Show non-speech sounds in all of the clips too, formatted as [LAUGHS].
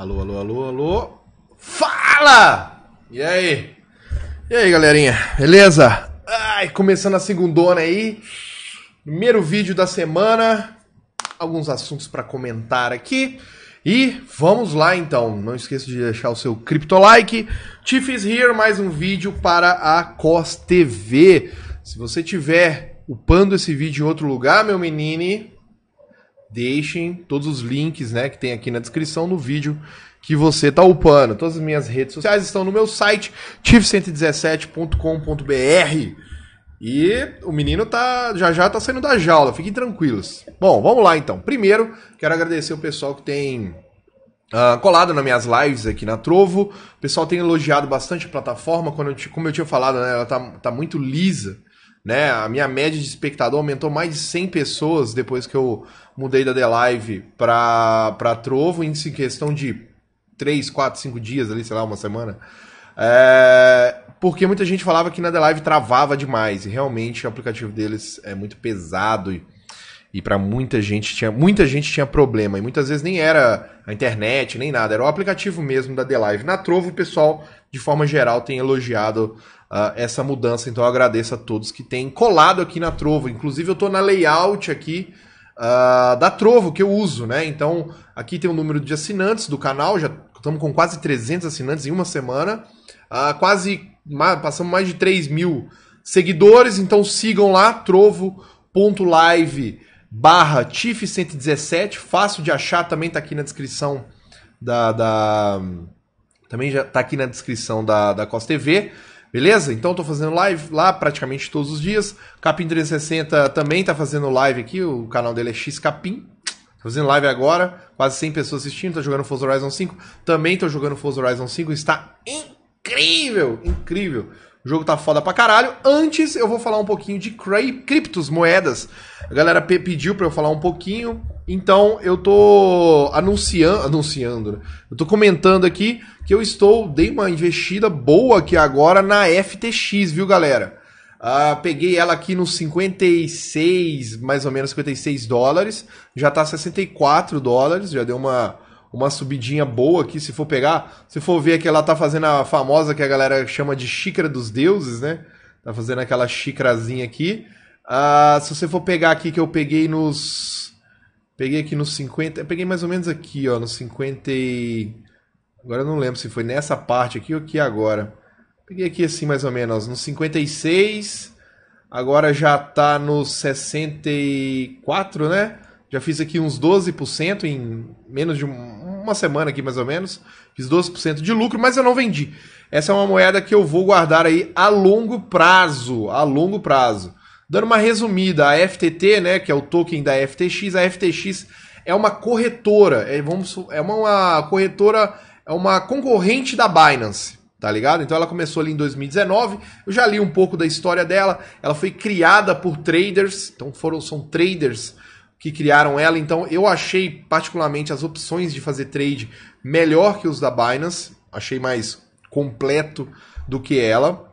Alô, alô, alô, alô. Fala! E aí? E aí, galerinha? Beleza? Ai, começando a segundona aí. Primeiro vídeo da semana. Alguns assuntos para comentar aqui. E vamos lá então, não esqueça de deixar o seu cripto like. Tiff is here, mais um vídeo para a Cos TV. Se você tiver upando esse vídeo em outro lugar, meu menino, deixem todos os links né, que tem aqui na descrição no vídeo que você tá upando. Todas as minhas redes sociais estão no meu site, tif 117combr E o menino tá já já tá saindo da jaula, fiquem tranquilos. Bom, vamos lá então. Primeiro, quero agradecer o pessoal que tem Uh, colado nas minhas lives aqui na Trovo. O pessoal tem elogiado bastante a plataforma. Quando eu, como eu tinha falado, né, ela tá, tá muito lisa né? A minha média de espectador aumentou mais de 100 pessoas depois que eu mudei da The Live pra, pra Trovo, em questão de 3, 4, 5 dias ali, sei lá, uma semana. É, porque muita gente falava que na The Live travava demais, e realmente o aplicativo deles é muito pesado e e para muita gente tinha muita gente tinha problema e muitas vezes nem era a internet nem nada, era o aplicativo mesmo da The Live. Na Trovo o pessoal de forma geral tem elogiado uh, essa mudança, então eu agradeço a todos que têm colado aqui na Trovo. Inclusive eu estou na layout aqui uh, da Trovo que eu uso, né? Então aqui tem o número de assinantes do canal, já estamos com quase 300 assinantes em uma semana, uh, quase passamos mais de 3 mil seguidores, então sigam lá trovo.live barra TIF117, fácil de achar, também está aqui na descrição da, da... também já tá aqui na descrição da, da Cos TV. Beleza? Então estou fazendo live lá praticamente todos os dias. Capim 360 também está fazendo live aqui, o canal dele é X Capim. Tô fazendo live agora, quase 100 pessoas assistindo, tá jogando Forza Horizon 5. Também tô jogando Forza Horizon 5, está incrível, incrível. O jogo tá foda pra caralho. Antes eu vou falar um pouquinho de criptos, moedas. A galera pediu pra eu falar um pouquinho. Então eu tô anunciando, anunciando, né? eu tô comentando aqui que eu estou dei uma investida boa aqui agora na FTX, viu, galera? Uh, peguei ela aqui nos 56, mais ou menos 56 dólares. Já tá 64 dólares, já deu uma uma subidinha boa aqui, se for pegar, se for ver que ela tá fazendo a famosa que a galera chama de xícara dos deuses, né? Tá fazendo aquela xícarazinha aqui. Uh, se você for pegar aqui que eu peguei nos peguei aqui nos 50, eu peguei mais ou menos aqui, ó, nos 50 e... agora eu não lembro se foi nessa parte aqui ou aqui agora. Peguei aqui assim mais ou menos, nos 56, agora já tá nos 64, né? Já fiz aqui uns 12% em menos de uma semana aqui mais ou menos, fiz 12% de lucro, mas eu não vendi. Essa é uma moeda que eu vou guardar aí a longo prazo, a longo prazo. Dando uma resumida, a FTT, né, que é o token da FTX, a FTX é uma corretora, é, vamos, é uma, uma corretora, é uma concorrente da Binance tá ligado? Então ela começou ali em 2019. Eu já li um pouco da história dela. Ela foi criada por traders, então foram são traders que criaram ela. Então eu achei particularmente as opções de fazer trade melhor que os da Binance, achei mais completo do que ela.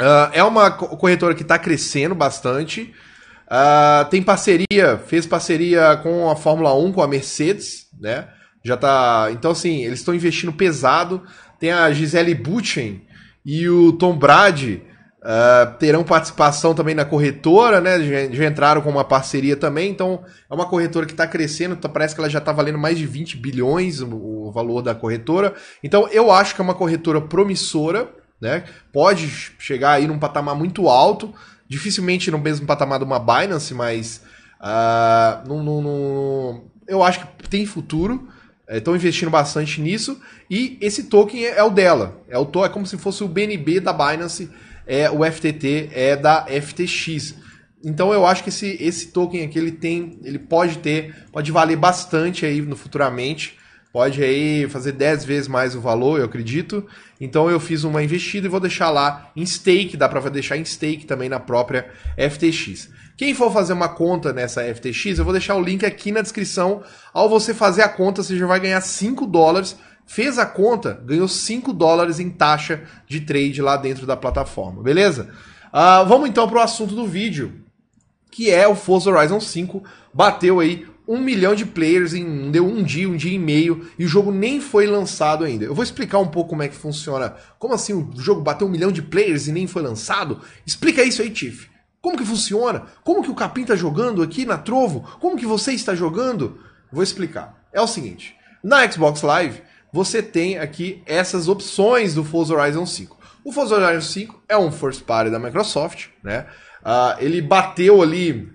Uh, é uma corretora que está crescendo bastante. Uh, tem parceria, fez parceria com a Fórmula 1, com a Mercedes, né? Já tá. Então, assim, eles estão investindo pesado. Tem a Gisele Butchen e o Tom Brady ah, terão participação também na corretora, né? Já, já, entraram com uma parceria também, então é uma corretora que está crescendo, tá, parece que ela já está valendo mais de 20 bilhões o, o, valor da corretora. Então eu acho que é uma corretora promissora, né? Pode chegar aí num patamar muito alto, dificilmente no mesmo patamar de uma Binance, mas uh, no, no, no, eu acho que tem futuro. Estão é, investindo bastante nisso e esse token é, é o dela. É, o, é como se fosse o BNB da Binance é o FTT é da FTX. Então eu acho que esse, esse token aqui ele tem, ele pode ter, pode valer bastante aí no futuramente. Pode aí fazer 10 vezes mais o valor, eu acredito. Então eu fiz uma investida e vou deixar lá em stake, dá para deixar em stake também na própria FTX. Quem for fazer uma conta nessa FTX, eu vou deixar o link aqui na descrição. Ao você fazer a conta, você já vai ganhar 5 dólares Fez a conta, ganhou 5 dólares em taxa de trade lá dentro da plataforma, beleza? Uh, vamos então para o assunto do vídeo, que é o Forza Horizon 5. Bateu aí um milhão de players em deu um dia, um dia e meio, e o jogo nem foi lançado ainda. Eu vou explicar um pouco como é que funciona. Como assim o jogo bateu um milhão de players e nem foi lançado? Explica isso aí, Tiff. Como que funciona? Como que o Capim tá jogando aqui na Trovo? Como que você está jogando? Vou explicar. É o seguinte, na Xbox Live, você tem aqui essas opções do Forza Horizon 5. O Forza Horizon 5 é um first party da Microsoft, né? Uh, ele bateu ali.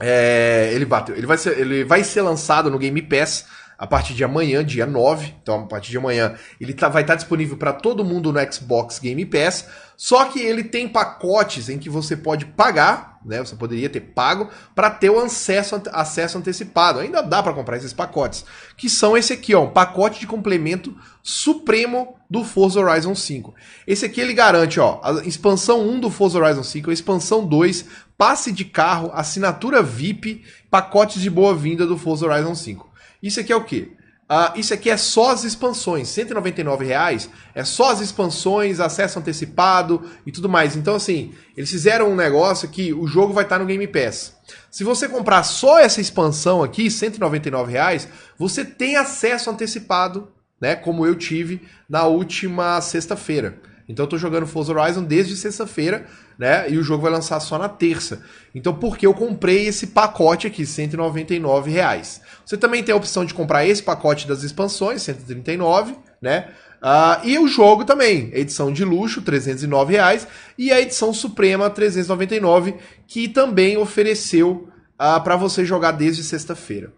É, ele bateu. Ele vai, ser, ele vai ser lançado no Game Pass a partir de amanhã, dia 9. Então, a partir de amanhã, ele tá, vai estar tá disponível para todo mundo no Xbox Game Pass. Só que ele tem pacotes em que você pode pagar, né? Você poderia ter pago para ter o acesso, acesso antecipado. Ainda dá para comprar esses pacotes, que são esse aqui, ó, um pacote de complemento supremo do Forza Horizon 5. Esse aqui ele garante, ó, a expansão 1 do Forza Horizon 5, a expansão 2, passe de carro, assinatura VIP, pacotes de boa-vinda do Forza Horizon 5. Isso aqui é o quê? Uh, isso aqui é só as expansões, R$199,00 reais é só as expansões, acesso antecipado e tudo mais. Então, assim, eles fizeram um negócio que o jogo vai estar tá no Game Pass. Se você comprar só essa expansão aqui, R$199,00, reais, você tem acesso antecipado, né? Como eu tive na última sexta-feira. Então eu tô jogando Forza Horizon desde sexta-feira, né? E o jogo vai lançar só na terça. Então por que eu comprei esse pacote aqui, 199 reais? Você também tem a opção de comprar esse pacote das expansões, 139, né? Uh, e o jogo também, edição de luxo, 309 reais, e a edição suprema, 399, que também ofereceu uh, ah, para você jogar desde sexta-feira.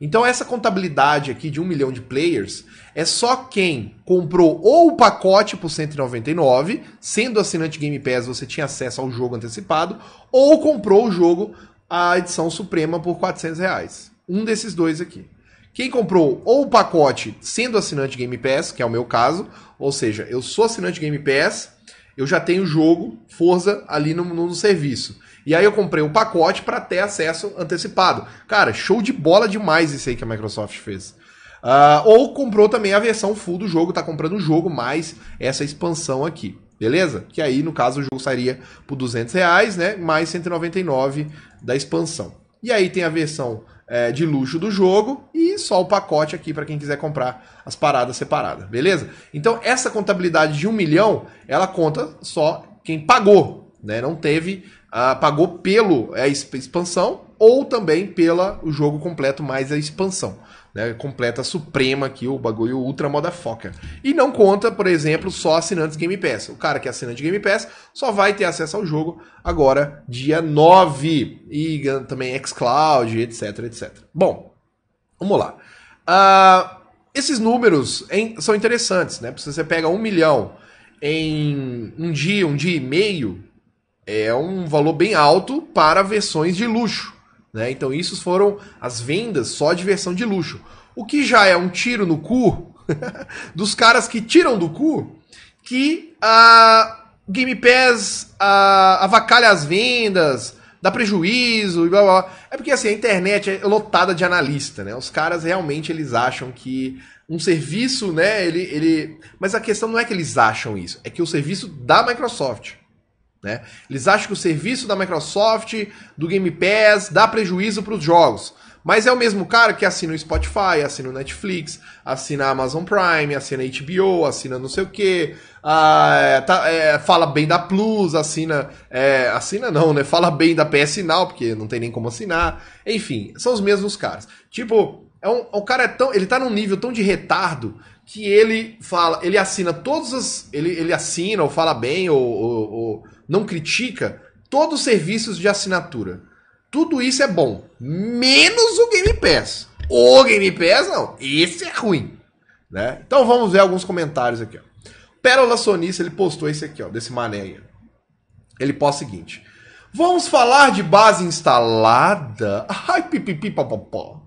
Então essa contabilidade aqui de um milhão de players é só quem comprou ou o pacote por 199, sendo assinante Game Pass você tinha acesso ao jogo antecipado, ou comprou o jogo a edição suprema por 400 reais. Um desses dois aqui. Quem comprou ou o pacote sendo assinante Game Pass, que é o meu caso, ou seja, eu sou assinante Game Pass, eu já tenho o jogo Forza ali no, no serviço. E aí eu comprei o pacote para ter acesso antecipado. Cara, show de bola demais isso aí que a Microsoft fez. Uh, ou comprou também a versão full do jogo, tá comprando o jogo mais essa expansão aqui. Beleza? Que aí, no caso, o jogo sairia por 200 reais, né? Mais 199 da expansão. E aí tem a versão é, de luxo do jogo e só o pacote aqui para quem quiser comprar as paradas separadas, beleza? Então essa contabilidade de um milhão, ela conta só quem pagou, né? Não teve ah, pagou pelo é, a expansão ou também pela o jogo completo mais a expansão. Né, completa suprema aqui, o bagulho ultra moda foca. E não conta, por exemplo, só assinantes Game Pass. O cara que assina é assinante Game Pass só vai ter acesso ao jogo agora, dia 9. E também xCloud, etc, etc. Bom, vamos lá. Uh, esses números em, são interessantes, né? Se você pega um milhão em um dia, um dia e meio, é um valor bem alto para versões de luxo. Né? Então, isso foram as vendas só de versão de luxo. O que já é um tiro no cu [LAUGHS] dos caras que tiram do cu que a Game Pass a, avacalha as vendas, dá prejuízo e blá blá. É porque assim, a internet é lotada de analista, né? Os caras realmente eles acham que um serviço, né, ele, ele... Mas a questão não é que eles acham isso, é que o serviço da Microsoft né? Eles acham que o serviço da Microsoft, do Game Pass, dá prejuízo para os jogos. Mas é o mesmo cara que assina o Spotify, assina o Netflix, assina a Amazon Prime, assina a HBO, assina não sei o quê, ah, é, tá, é, fala bem da Plus, assina. É, assina não, né? Fala bem da PS Now, porque não tem nem como assinar. Enfim, são os mesmos caras. Tipo, é um, cara é tão. Ele tá num nível tão de retardo que ele fala, ele assina todos as. Ele, ele assina, ou fala bem, ou, ou, ou não critica todos os serviços de assinatura. Tudo isso é bom. Menos o Game Pass. O Game Pass, não. Esse é ruim. Né? Então vamos ver alguns comentários aqui. Ó. Pérola Sonista, ele postou esse aqui, ó, desse mané aí. Ele posta o seguinte. Vamos falar de base instalada? [LAUGHS] Ai, pipipi, papapó.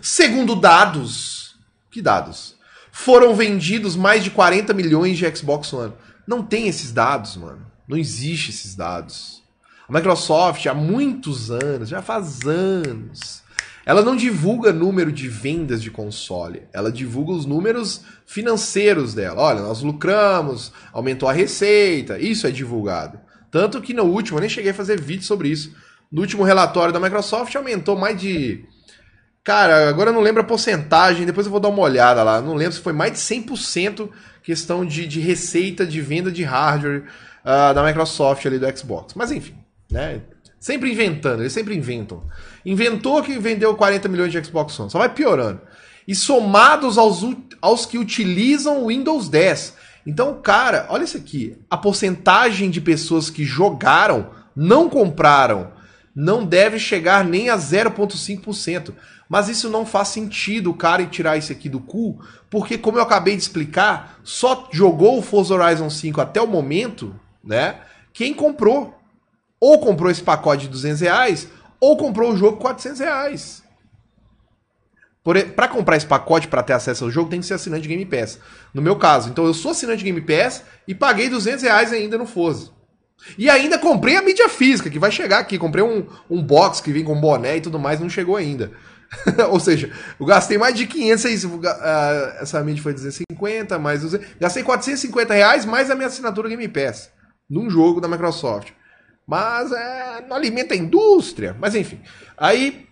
Segundo dados... Que dados? foram vendidos mais de 40 milhões de Xbox One. Não tem esses dados, mano. Não existe esses dados. A Microsoft há muitos anos, já faz anos, ela não divulga número de vendas de console, ela divulga os números financeiros dela. Olha, nós lucramos, aumentou a receita, isso é divulgado. Tanto que no último, eu nem cheguei a fazer vídeo sobre isso. No último relatório da Microsoft aumentou mais de Cara, agora eu não lembro a porcentagem, depois eu vou dar uma olhada lá. Não lembro se foi mais de 100% questão de, de receita de venda de hardware uh, da Microsoft ali do Xbox. Mas enfim, né? Sempre inventando, eles sempre inventam. Inventou que vendeu 40 milhões de Xbox One, só vai piorando. E somados aos, aos que utilizam o Windows 10. Então, cara, olha isso aqui. A porcentagem de pessoas que jogaram, não compraram não deve chegar nem a 0,5%. Mas isso não faz sentido o cara tirar isso aqui do cu, porque como eu acabei de explicar, só jogou o Forza Horizon 5 até o momento, né? Quem comprou. Ou comprou esse pacote de 200 reais, ou comprou o jogo 400 reais. Para comprar esse pacote para ter acesso ao jogo, tem que ser assinante de Game Pass. No meu caso, então eu sou assinante de Game Pass e paguei 200 reais ainda no Forza. E ainda comprei a mídia física, que vai chegar aqui. Comprei um, um box que vem com boné e tudo mais, não chegou ainda. [LAUGHS] Ou seja, eu gastei mais de 500, uh, ah, essa mídia foi 250, mais 200, gastei 450 reais mais a minha assinatura Game Pass, num jogo da Microsoft. Mas é, não alimenta a indústria, mas enfim. Aí,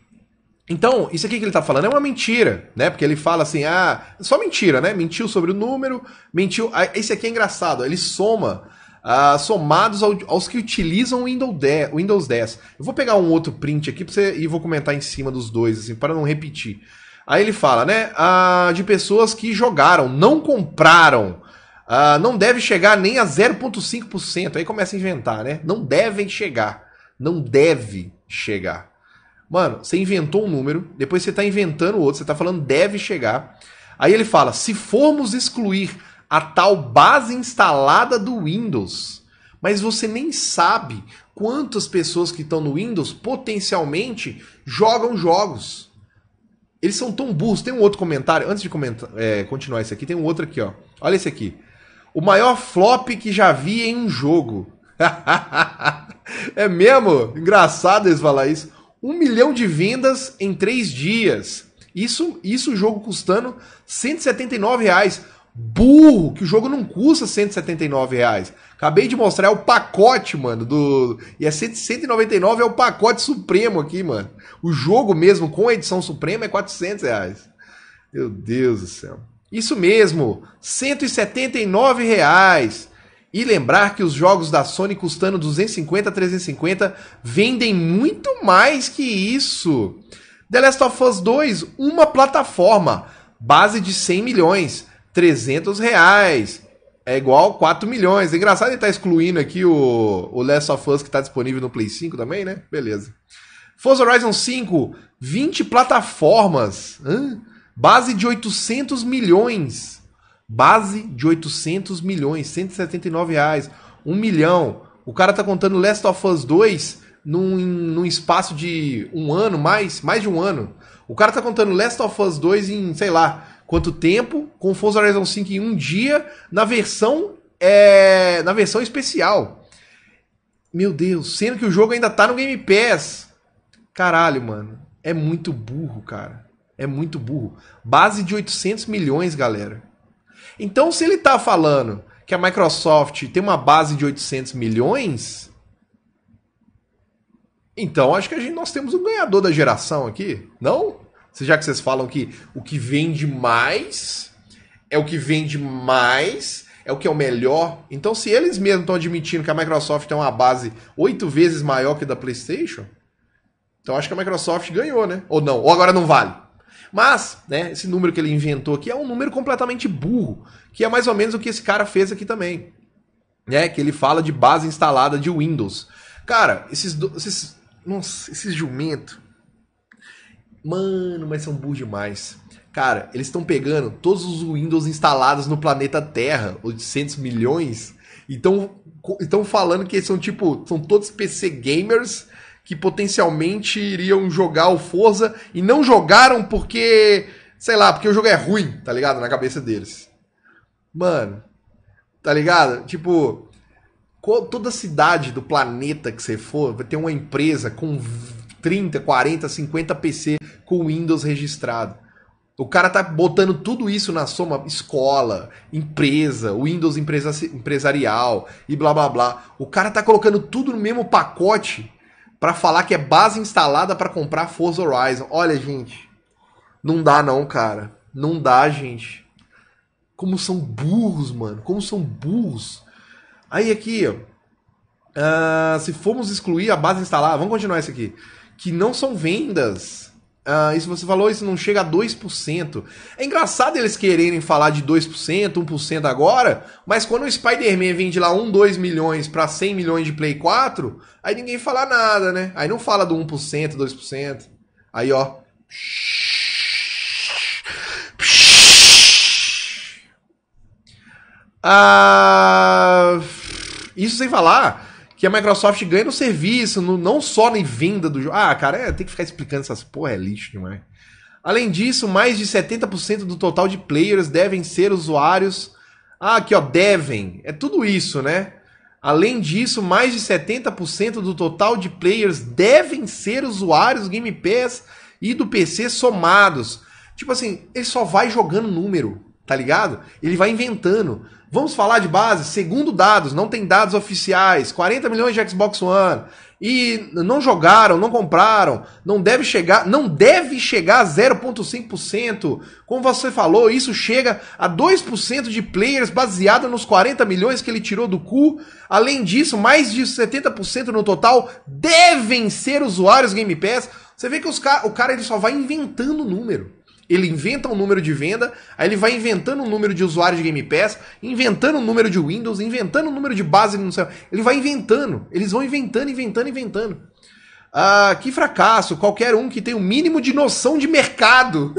então, isso aqui que ele tá falando é uma mentira, né? Porque ele fala assim, ah, só mentira, né? Mentiu sobre o número, mentiu... Ah, esse aqui é engraçado, ele soma uh, somados ao, aos que utilizam Windows 10, Windows 10. Eu vou pegar um outro print aqui você, e vou comentar em cima dos dois, assim, para não repetir. Aí ele fala, né? Uh, de pessoas que jogaram, não compraram. Uh, não deve chegar nem a 0,5%. Aí começa a inventar, né? Não devem chegar. Não deve chegar. Mano, você inventou um número, depois você está inventando outro, você está falando deve chegar. Aí ele fala: se formos excluir a tal base instalada do Windows. Mas você nem sabe quantas pessoas que estão no Windows potencialmente jogam jogos. Eles são tão burros. Tem um outro comentário, antes de comentar, é, continuar esse aqui, tem um outro aqui, ó. Olha esse aqui. O maior flop que já vi em um jogo. [LAUGHS] é mesmo? Engraçado eles falar isso. Um milhão de vendas em três dias. Isso, isso o jogo custando 179 reais burro, que o jogo não custa 179 reais. Acabei de mostrar, é o pacote, mano, do... E é 199 é o pacote supremo aqui, mano. O jogo mesmo, com a edição suprema, é 400 reais. Meu Deus do céu. Isso mesmo, 179 reais. E lembrar que os jogos da Sony custando 250, 350 vendem muito mais que isso. The Last of Us 2, uma plataforma, base de 100 milhões. 300 reais. É igual 4 milhões. É engraçado ele tá excluindo aqui o, o Last of Us que tá disponível no Play 5 também, né? Beleza. Forza Horizon 5, 20 plataformas. Hã? Base de 800 milhões. Base de 800 milhões. 179 reais. 1 milhão. O cara tá contando Last of Us 2 num, num espaço de um ano, mais, mais de um ano. O cara tá contando Last of Us 2 em, sei lá, quanto tempo, com o Forza Horizon 5 em um dia, na versão é, na versão especial. Meu Deus, sendo que o jogo ainda tá no Game Pass. Caralho, mano. É muito burro, cara. É muito burro. Base de 800 milhões, galera. Então, se ele tá falando que a Microsoft tem uma base de 800 milhões, então acho que a gente, nós temos um ganhador da geração aqui, não? já que vocês falam que o que vende mais é o que vende mais, é o que é o melhor. Então, se eles mesmos estão admitindo que a Microsoft tem é uma base oito vezes maior que a da PlayStation, então acho que a Microsoft ganhou, né? Ou não, ou agora não vale. Mas, né, esse número que ele inventou aqui é um número completamente burro, que é mais ou menos o que esse cara fez aqui também. Né, que ele fala de base instalada de Windows. Cara, esses. Do, esses nossa, esses jumento. Mano, mas são burros demais. Cara, eles estão pegando todos os Windows instalados no planeta Terra, 800 milhões, e estão falando que eles são tipo, são todos PC gamers que potencialmente iriam jogar o Forza e não jogaram porque, sei lá, porque o jogo é ruim, tá ligado? Na cabeça deles. Mano, tá ligado? Tipo, toda cidade do planeta que você for, vai ter uma empresa com 30, 40, 50 PC com o Windows registrado. O cara tá botando tudo isso na soma, escola, empresa, Windows empresa, empresarial e blá blá blá. O cara tá colocando tudo no mesmo pacote para falar que é base instalada para comprar Forza Horizon. Olha, gente, não dá não, cara. Não dá, gente. Como são burros, mano. Como são burros. Aí aqui, ó. Uh, se formos excluir a base instalada, vamos continuar isso aqui. Que não são vendas Uh, ah, isso você falou, isso não chega a 2%. É engraçado eles quererem falar de 2%, 1% agora, mas quando o Spider-Man vende lá 1, 2 milhões para 100 milhões de Play 4, aí ninguém fala nada, né? Aí não fala do 1%, 2%. Aí, ó. Ah, isso sem falar que a Microsoft ganha no serviço, no, não só na venda do jogo. Ah, cara, é, tem que ficar explicando essas porra, é lixo demais. Além disso, mais de 70% do total de players devem ser usuários. Ah, aqui ó, devem. É tudo isso, né? Além disso, mais de 70% do total de players devem ser usuários Game Pass e do PC somados. Tipo assim, ele só vai jogando número. Tá ligado? Ele vai inventando. Vamos falar de base, segundo dados, não tem dados oficiais, 40 milhões de Xbox One. E não jogaram, não compraram, não deve chegar, não deve chegar a 0.5%. Como você falou, isso chega a 2% de players baseado nos 40 milhões que ele tirou do cu. Além disso, mais de 70% no total devem ser usuários Game Pass. Você vê que os ca o cara ele só vai inventando número ele inventa um número de venda, aí ele vai inventando um número de usuários de Game Pass, inventando um número de Windows, inventando um número de base no céu. Ele vai inventando, eles vão inventando, inventando, inventando. Ah, que fracasso, qualquer um que tem o um mínimo de noção de mercado.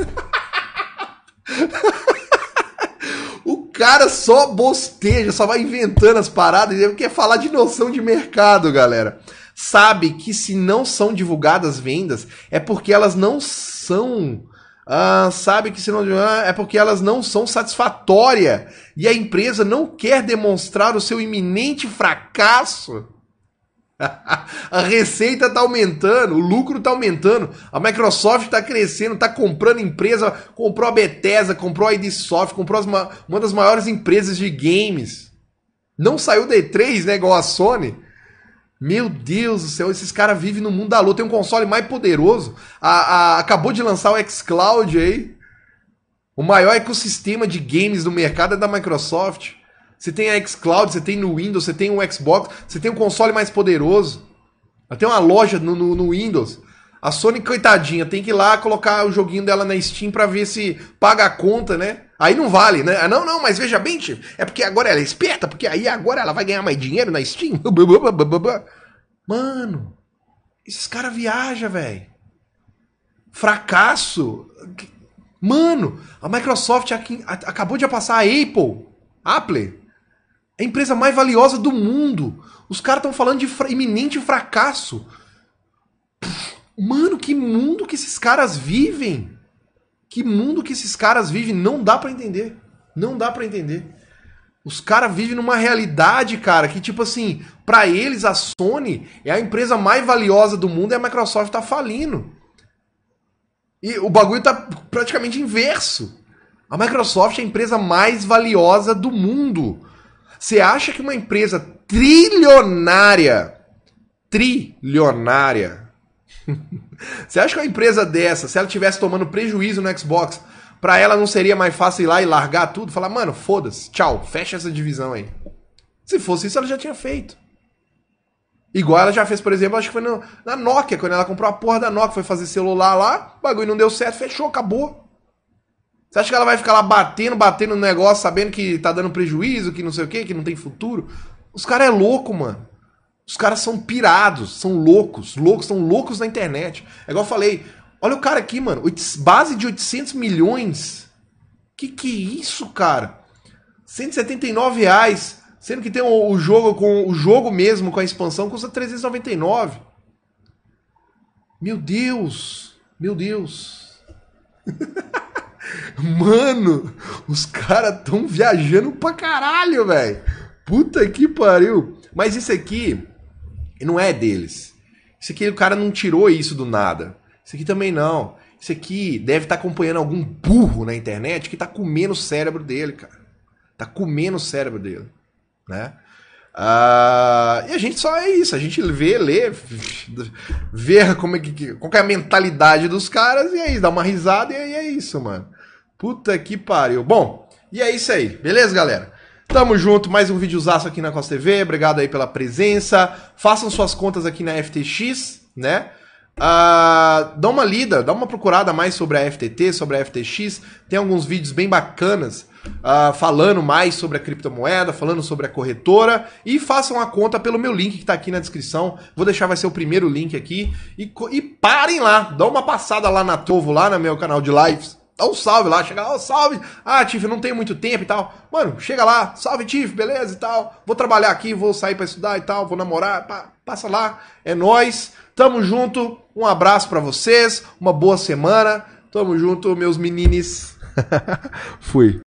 [LAUGHS] o cara só bosteja, só vai inventando as paradas, ele quer falar de noção de mercado, galera sabe que se não são divulgadas vendas, é porque elas não são ah, sabe que se não é porque elas não são satisfatórias e a empresa não quer demonstrar o seu iminente fracasso. [LAUGHS] a receita está aumentando, o lucro está aumentando, a Microsoft está crescendo, está comprando empresa, comprou a Bethesda, comprou a Ubisoft, comprou uma das maiores empresas de games. Não saiu da E3, né, igual a Sony. Meu Deus do céu, esses caras vivem no mundo da lua. Tem um console mais poderoso. A, a, acabou de lançar o xCloud aí. O maior ecossistema de games do mercado é da Microsoft. Você tem a xCloud, você tem no Windows, você tem o Xbox, você tem um console mais poderoso. Tem uma loja no, no, no Windows. A Sony, coitadinha, tem que ir lá colocar o joguinho dela na Steam pra ver se paga a conta, né? Aí não vale, né? Ah, não, não, mas veja bem, tio, é porque agora ela é esperta, porque aí agora ela vai ganhar mais dinheiro na Steam. [LAUGHS] Mano, esses caras viajam, velho. Fracasso. Mano, a Microsoft acabou de passar a Apple. Apple. É a empresa mais valiosa do mundo. Os caras estão falando de fra iminente fracasso. mano, que mundo que esses caras vivem. Que mundo que esses caras vivem. Não dá para entender. Não dá para entender. Os caras vivem numa realidade, cara, que tipo assim, para eles a Sony é a empresa mais valiosa do mundo e a Microsoft tá falindo. E o bagulho tá praticamente inverso. A Microsoft é a empresa mais valiosa do mundo. Você acha que uma empresa trilionária, trilionária, [LAUGHS] você acha que uma empresa dessa, se ela tivesse tomando prejuízo no Xbox, Pra ela não seria mais fácil ir lá e largar tudo? Falar, mano, foda-se, tchau, fecha essa divisão aí. Se fosse isso, ela já tinha feito. Igual ela já fez, por exemplo, acho que foi no, na Nokia, quando ela comprou a porra da Nokia, foi fazer celular lá, o bagulho não deu certo, fechou, acabou. Você acha que ela vai ficar lá batendo, batendo no negócio, sabendo que tá dando prejuízo, que não sei o quê que não tem futuro? Os caras é louco, mano. Os caras são pirados, são loucos, loucos, são loucos na internet. É igual eu falei, Olha o cara aqui, mano. Base de 800 milhões. Que que é isso, cara? 179 reais. Sendo que tem o, o jogo com o jogo mesmo, com a expansão, custa 399. Meu Deus! Meu Deus! [LAUGHS] Mano, os caras tão viajando pra caralho, velho. Puta que pariu. Mas isso aqui não é deles. Isso aqui o cara não tirou isso do nada. Isso aqui também não. Isso aqui deve estar tá acompanhando algum burro na internet que está comendo o cérebro dele, cara. Está comendo o cérebro dele, né? Ah, e a gente só é isso, a gente vê, lê, vê como é que, qual que é a mentalidade dos caras e aí é dá uma risada e é isso, mano. Puta que pariu. Bom, e é isso aí, beleza, galera? Tamo junto, mais um videozaço aqui na Costa TV, obrigado aí pela presença. Façam suas contas aqui na FTX, né? Uh, dá uma lida, dá uma procurada mais sobre a FTT, sobre a FTX. Tem alguns vídeos bem bacanas uh, falando mais sobre a criptomoeda, falando sobre a corretora. E façam a conta pelo meu link que está aqui na descrição. Vou deixar, vai ser o primeiro link aqui. E, e parem lá, dá uma passada lá na Tovo, lá no meu canal de lives dá um salve lá, chega lá, oh, salve, ah, Tiff, não tenho muito tempo e tal. Mano, chega lá, salve, Tiff, beleza e tal. Vou trabalhar aqui, vou sair para estudar e tal, vou namorar, passa lá, é nós. Tamo junto, um abraço para vocês, uma boa semana. Tamo junto, meus meninos. [LAUGHS] Fui.